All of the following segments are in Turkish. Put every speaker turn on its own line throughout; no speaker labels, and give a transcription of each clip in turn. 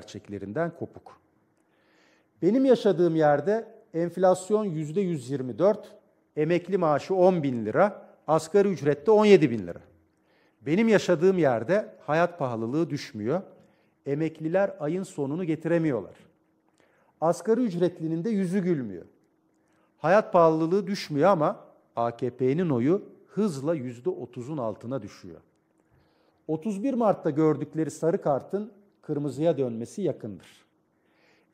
gerçeklerinden kopuk. Benim yaşadığım yerde enflasyon yüzde %124, emekli maaşı 10 bin lira, asgari ücrette 17 bin lira. Benim yaşadığım yerde hayat pahalılığı düşmüyor. Emekliler ayın sonunu getiremiyorlar. Asgari ücretlinin de yüzü gülmüyor. Hayat pahalılığı düşmüyor ama AKP'nin oyu hızla %30'un altına düşüyor. 31 Mart'ta gördükleri sarı kartın kırmızıya dönmesi yakındır.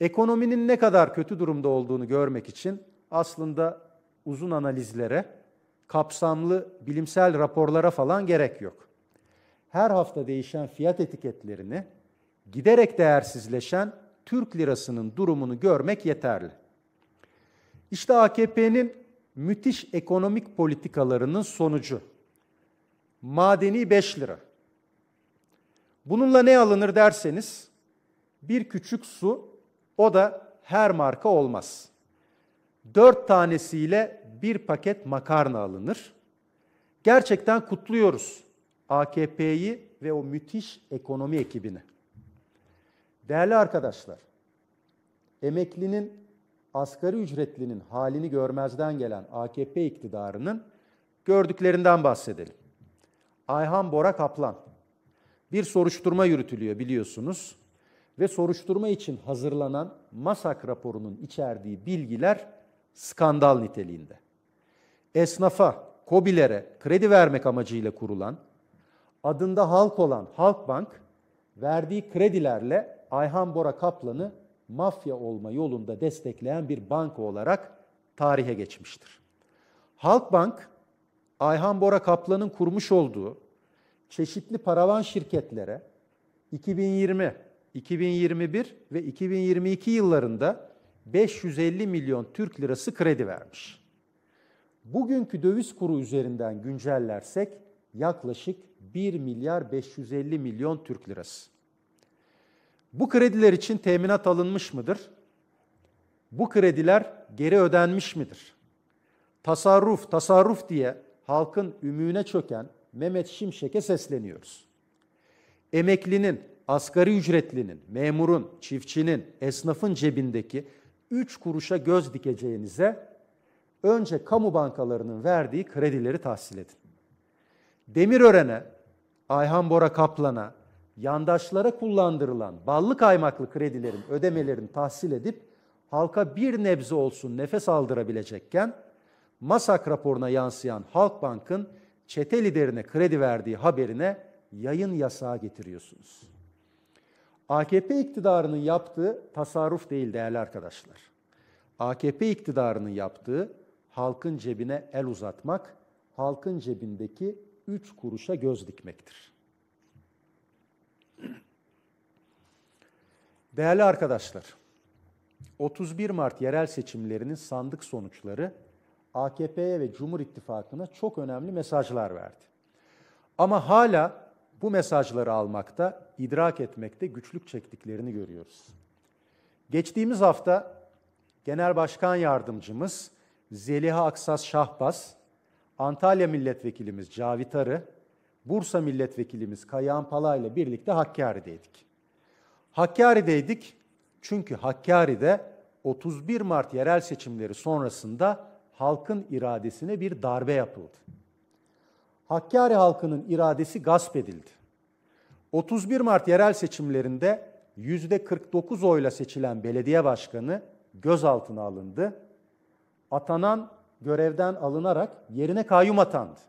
Ekonominin ne kadar kötü durumda olduğunu görmek için aslında uzun analizlere, kapsamlı bilimsel raporlara falan gerek yok. Her hafta değişen fiyat etiketlerini, giderek değersizleşen Türk lirasının durumunu görmek yeterli. İşte AKP'nin müthiş ekonomik politikalarının sonucu. Madeni 5 lira. Bununla ne alınır derseniz bir küçük su o da her marka olmaz. Dört tanesiyle bir paket makarna alınır. Gerçekten kutluyoruz AKP'yi ve o müthiş ekonomi ekibini. Değerli arkadaşlar, emeklinin, asgari ücretlinin halini görmezden gelen AKP iktidarının gördüklerinden bahsedelim. Ayhan Bora Kaplan bir soruşturma yürütülüyor biliyorsunuz. Ve soruşturma için hazırlanan MASAK raporunun içerdiği bilgiler skandal niteliğinde. Esnafa, COBİ'lere kredi vermek amacıyla kurulan, adında halk olan Halkbank, verdiği kredilerle Ayhan Bora Kaplan'ı mafya olma yolunda destekleyen bir banka olarak tarihe geçmiştir. Halkbank, Ayhan Bora Kaplan'ın kurmuş olduğu çeşitli paravan şirketlere 2020, 2021 ve 2022 yıllarında 550 milyon Türk lirası kredi vermiş. Bugünkü döviz kuru üzerinden güncellersek yaklaşık 1 milyar 550 milyon Türk lirası. Bu krediler için teminat alınmış mıdır? Bu krediler geri ödenmiş midir? Tasarruf, tasarruf diye halkın ümüğüne çöken Mehmet Şimşek'e sesleniyoruz. Emeklinin, asgari ücretlinin, memurun, çiftçinin, esnafın cebindeki 3 kuruşa göz dikeceğinize önce kamu bankalarının verdiği kredileri tahsil edin. Demirören'e, Ayhan Bora Kaplan'a, yandaşlara kullandırılan ballı kaymaklı kredilerin ödemelerini tahsil edip halka bir nebze olsun nefes aldırabilecekken MASAK raporuna yansıyan Halkbank'ın çete liderine kredi verdiği haberine yayın yasağı getiriyorsunuz. AKP iktidarının yaptığı tasarruf değil değerli arkadaşlar. AKP iktidarının yaptığı halkın cebine el uzatmak, halkın cebindeki üç kuruşa göz dikmektir. Değerli arkadaşlar, 31 Mart yerel seçimlerinin sandık sonuçları AKP'ye ve Cumhur İttifakı'na çok önemli mesajlar verdi. Ama hala bu mesajları almakta, idrak etmekte güçlük çektiklerini görüyoruz. Geçtiğimiz hafta Genel Başkan Yardımcımız Zeliha Aksas Şahbaz, Antalya Milletvekilimiz Cavit Arı, Bursa Milletvekilimiz Kayahan Pala ile birlikte Hakkari'deydik. Hakkari'deydik çünkü Hakkari'de 31 Mart yerel seçimleri sonrasında halkın iradesine bir darbe yapıldı. Hakkari halkının iradesi gasp edildi. 31 Mart yerel seçimlerinde %49 oyla seçilen belediye başkanı gözaltına alındı. Atanan görevden alınarak yerine kayyum atandı.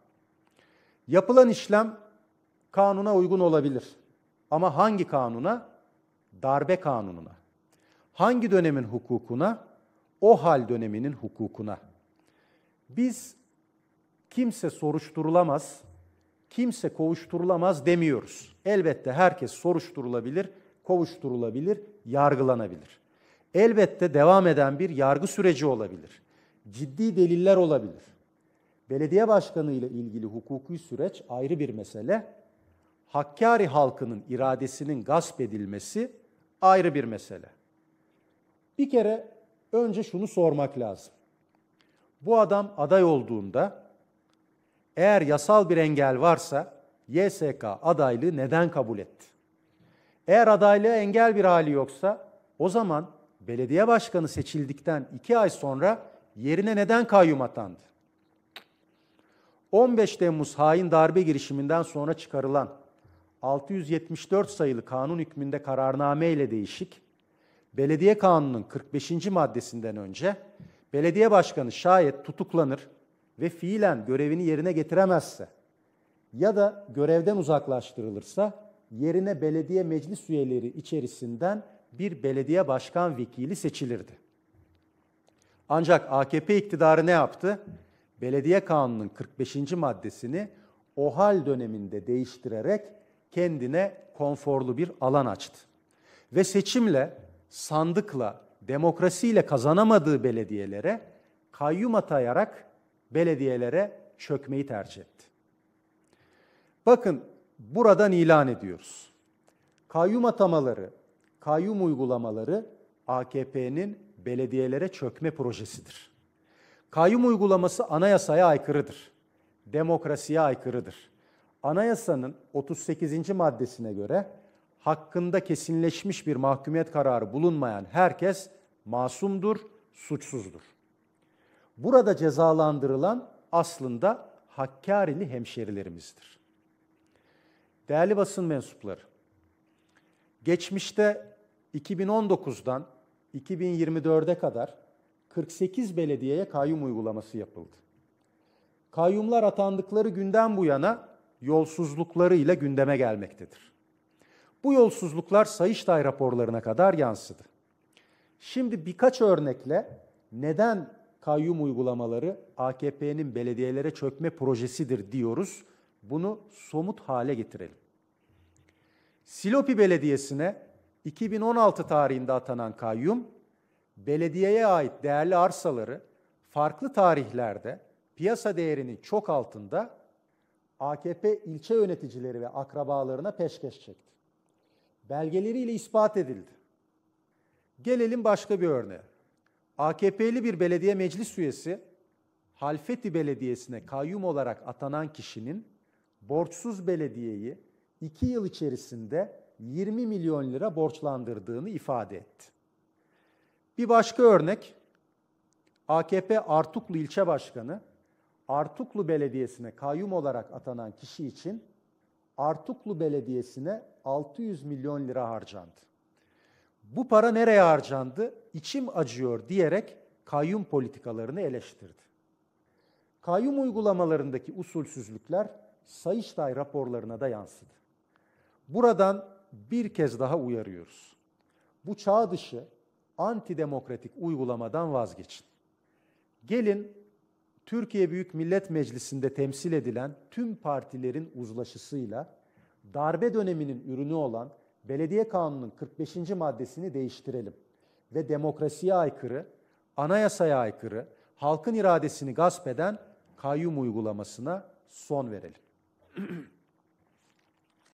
Yapılan işlem kanuna uygun olabilir. Ama hangi kanuna? Darbe kanununa. Hangi dönemin hukukuna? O hal döneminin hukukuna. Biz kimse soruşturulamaz, kimse kovuşturulamaz demiyoruz. Elbette herkes soruşturulabilir, kovuşturulabilir, yargılanabilir. Elbette devam eden bir yargı süreci olabilir. Ciddi deliller olabilir. Belediye başkanı ile ilgili hukuki süreç ayrı bir mesele. Hakkari halkının iradesinin gasp edilmesi ayrı bir mesele. Bir kere önce şunu sormak lazım. Bu adam aday olduğunda eğer yasal bir engel varsa YSK adaylığı neden kabul etti? Eğer adaylığa engel bir hali yoksa o zaman belediye başkanı seçildikten iki ay sonra yerine neden kayyum atandı? 15 Temmuz hain darbe girişiminden sonra çıkarılan 674 sayılı kanun hükmünde kararname ile değişik, belediye kanunun 45. maddesinden önce belediye başkanı şayet tutuklanır ve fiilen görevini yerine getiremezse ya da görevden uzaklaştırılırsa yerine belediye meclis üyeleri içerisinden bir belediye başkan vekili seçilirdi. Ancak AKP iktidarı ne yaptı? Belediye Kanunun 45. maddesini OHAL döneminde değiştirerek kendine konforlu bir alan açtı. Ve seçimle, sandıkla demokrasiyle kazanamadığı belediyelere kayyum atayarak belediyelere çökmeyi tercih etti. Bakın buradan ilan ediyoruz. Kayyum atamaları, kayyum uygulamaları AKP'nin belediyelere çökme projesidir. Kayyum uygulaması anayasaya aykırıdır. Demokrasiye aykırıdır. Anayasanın 38. maddesine göre hakkında kesinleşmiş bir mahkumiyet kararı bulunmayan herkes masumdur, suçsuzdur. Burada cezalandırılan aslında Hakkari'li hemşerilerimizdir. Değerli basın mensupları, geçmişte 2019'dan 2024'e kadar 48 belediyeye kayyum uygulaması yapıldı. Kayyumlar atandıkları günden bu yana yolsuzluklarıyla gündeme gelmektedir. Bu yolsuzluklar Sayıştay raporlarına kadar yansıdı. Şimdi birkaç örnekle neden kayyum uygulamaları AKP'nin belediyelere çökme projesidir diyoruz. Bunu somut hale getirelim. Silopi Belediyesi'ne 2016 tarihinde atanan kayyum, belediyeye ait değerli arsaları farklı tarihlerde piyasa değerinin çok altında AKP ilçe yöneticileri ve akrabalarına peşkeş çekti. Belgeleriyle ispat edildi. Gelelim başka bir örneğe. AKP'li bir belediye meclis üyesi Halfeti Belediyesi'ne kayyum olarak atanan kişinin borçsuz belediyeyi 2 yıl içerisinde 20 milyon lira borçlandırdığını ifade etti. Bir başka örnek AKP Artuklu ilçe başkanı Artuklu Belediyesi'ne kayyum olarak atanan kişi için Artuklu Belediyesi'ne 600 milyon lira harcandı bu para nereye harcandı, İçim acıyor diyerek kayyum politikalarını eleştirdi. Kayyum uygulamalarındaki usulsüzlükler Sayıştay raporlarına da yansıdı. Buradan bir kez daha uyarıyoruz. Bu çağ dışı antidemokratik uygulamadan vazgeçin. Gelin Türkiye Büyük Millet Meclisi'nde temsil edilen tüm partilerin uzlaşısıyla darbe döneminin ürünü olan belediye Kanununun 45. maddesini değiştirelim ve demokrasiye aykırı, anayasaya aykırı, halkın iradesini gasp eden kayyum uygulamasına son verelim.